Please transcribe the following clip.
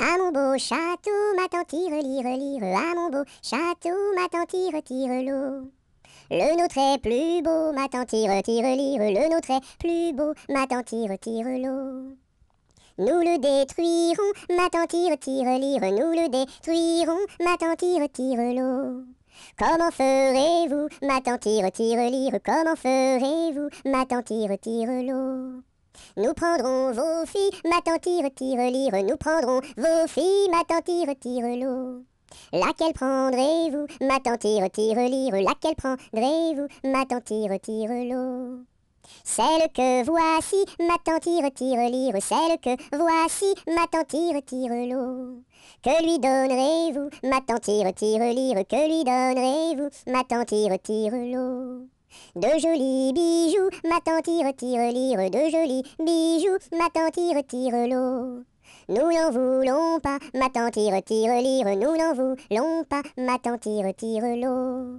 À mon beau château, m'attend, tire, lire, lire, à mon beau château, m'attend, tire, tire l'eau. Le nôtre est plus beau, m'attend, tire, tire, lire, le nôtre est plus beau, m'attend, tire, tire l'eau. Nous le détruirons, m'attend, tire, tire, lire, nous le détruirons, m'attend, tire, tire l'eau. Comment ferez-vous, ma tire, tire, lire, comment ferez-vous, ma tire, tire l'eau. Nous prendrons vos filles, ma tante tire, lire, nous prendrons vos filles, ma tante retire l'eau. Laquelle prendrez-vous, ma tante tire, lire, laquelle prendrez-vous, ma tante retire l'eau. Celle que voici, ma tante tire, lire, celle que voici, ma tante tire, l'eau. Que lui donnerez-vous, ma tante tire, lire, que lui donnerez-vous, ma tante retire l'eau. De jolis bijoux, ma tante y retire lire, de jolis bijoux, ma tante y retire l'eau. Nous n'en voulons pas, ma tante y retire lire, nous n'en voulons pas, ma tante y retire l'eau.